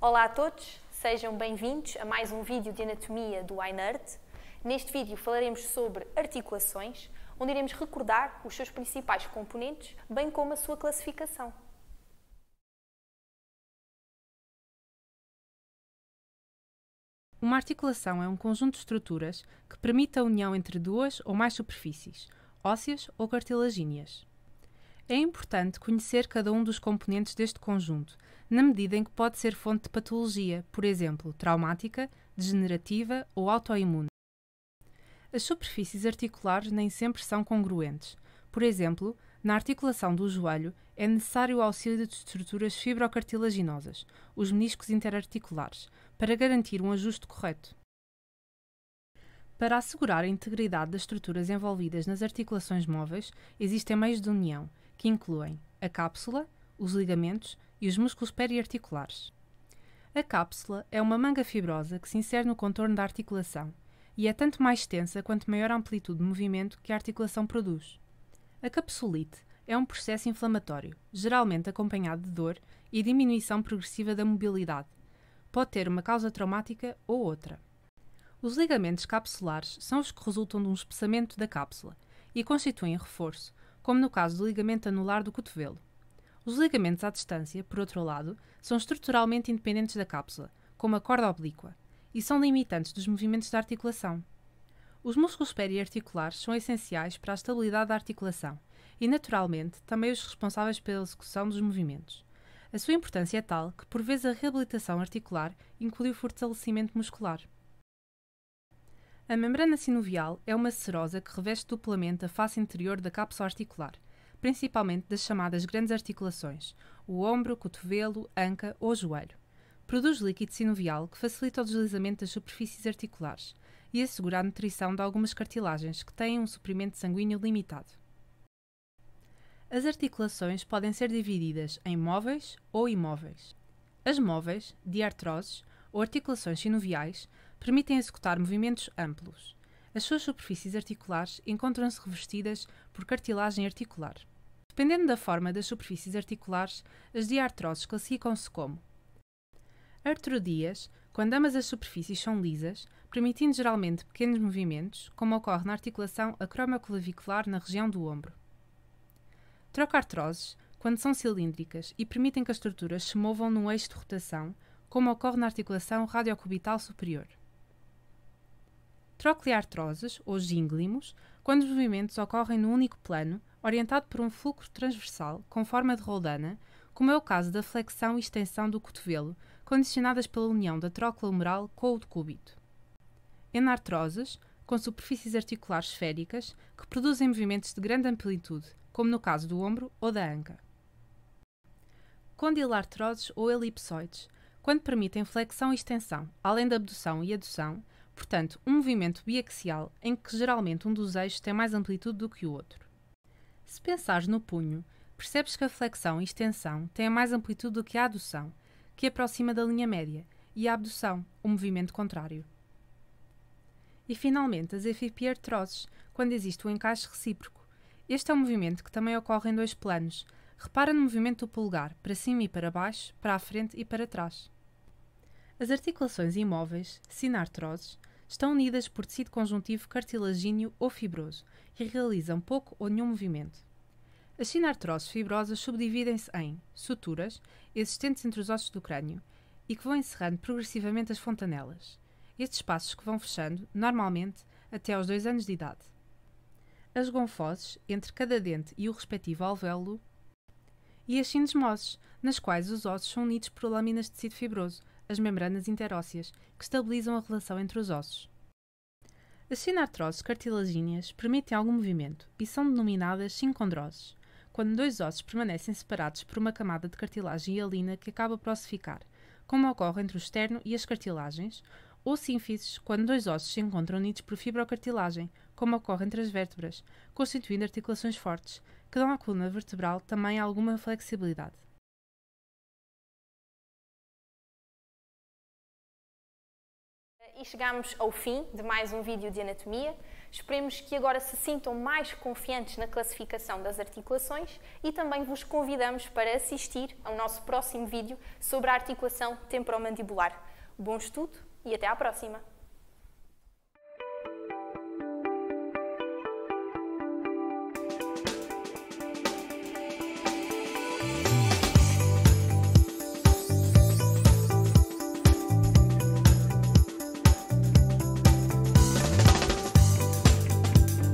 Olá a todos, sejam bem-vindos a mais um vídeo de anatomia do iNerd. Neste vídeo falaremos sobre articulações, onde iremos recordar os seus principais componentes, bem como a sua classificação. Uma articulação é um conjunto de estruturas que permite a união entre duas ou mais superfícies, ósseas ou cartilagíneas. É importante conhecer cada um dos componentes deste conjunto, na medida em que pode ser fonte de patologia, por exemplo, traumática, degenerativa ou autoimune. As superfícies articulares nem sempre são congruentes. Por exemplo, na articulação do joelho é necessário o auxílio de estruturas fibrocartilaginosas, os meniscos interarticulares, para garantir um ajuste correto. Para assegurar a integridade das estruturas envolvidas nas articulações móveis, existem meios de união, que incluem a cápsula, os ligamentos e os músculos periarticulares. A cápsula é uma manga fibrosa que se insere no contorno da articulação e é tanto mais extensa quanto maior a amplitude de movimento que a articulação produz. A capsulite é um processo inflamatório, geralmente acompanhado de dor e diminuição progressiva da mobilidade. Pode ter uma causa traumática ou outra. Os ligamentos capsulares são os que resultam de um espessamento da cápsula e constituem reforço, como no caso do ligamento anular do cotovelo. Os ligamentos à distância, por outro lado, são estruturalmente independentes da cápsula, como a corda oblíqua, e são limitantes dos movimentos da articulação. Os músculos periarticulares são essenciais para a estabilidade da articulação e, naturalmente, também os responsáveis pela execução dos movimentos. A sua importância é tal que, por vezes, a reabilitação articular inclui o fortalecimento muscular. A membrana sinovial é uma serosa que reveste duplamente a face interior da cápsula articular, principalmente das chamadas grandes articulações, o ombro, cotovelo, anca ou joelho. Produz líquido sinovial que facilita o deslizamento das superfícies articulares e assegura a nutrição de algumas cartilagens que têm um suprimento sanguíneo limitado. As articulações podem ser divididas em móveis ou imóveis. As móveis, diartroses ou articulações sinoviais, permitem executar movimentos amplos. As suas superfícies articulares encontram-se revestidas por cartilagem articular. Dependendo da forma das superfícies articulares, as diartroses classificam-se como artrodias, quando ambas as superfícies são lisas, permitindo geralmente pequenos movimentos, como ocorre na articulação acromioclavicular na região do ombro. Trocartroses, quando são cilíndricas e permitem que as estruturas se movam num eixo de rotação, como ocorre na articulação radiocubital superior. Trocleartroses, ou gínglimos, quando os movimentos ocorrem num único plano, orientado por um fluxo transversal com forma de roldana, como é o caso da flexão e extensão do cotovelo, condicionadas pela união da trócula humeral com o decúbito. Enartroses, com superfícies articulares esféricas, que produzem movimentos de grande amplitude, como no caso do ombro ou da anca. Condilartroses ou elipsoides, quando permitem flexão e extensão, além da abdução e adução, portanto, um movimento biaxial em que geralmente um dos eixos tem mais amplitude do que o outro. Se pensares no punho, percebes que a flexão e extensão têm mais amplitude do que a adução, que aproxima da linha média, e a abdução, o movimento contrário. E finalmente, as efipiertroses, quando existe o um encaixe recíproco. Este é um movimento que também ocorre em dois planos. Repara no movimento do polegar, para cima e para baixo, para a frente e para trás. As articulações imóveis, sinartroses, estão unidas por tecido conjuntivo cartilagíneo ou fibroso e realizam pouco ou nenhum movimento. As sinartroses fibrosas subdividem-se em suturas, existentes entre os ossos do crânio, e que vão encerrando progressivamente as fontanelas, estes espaços que vão fechando, normalmente, até aos dois anos de idade. As gonfoses, entre cada dente e o respectivo alvéolo, e as sindesmoses, nas quais os ossos são unidos por lâminas de tecido fibroso, as membranas interósseas, que estabilizam a relação entre os ossos. As sinartroses cartilagíneas permitem algum movimento e são denominadas sincondroses, quando dois ossos permanecem separados por uma camada de cartilagem hialina que acaba por ossificar, como ocorre entre o externo e as cartilagens, ou sínfises, quando dois ossos se encontram unidos por fibrocartilagem, como ocorre entre as vértebras, constituindo articulações fortes, que dão à coluna vertebral também alguma flexibilidade. e chegamos ao fim de mais um vídeo de anatomia. Esperemos que agora se sintam mais confiantes na classificação das articulações e também vos convidamos para assistir ao nosso próximo vídeo sobre a articulação temporomandibular. Bom estudo e até à próxima!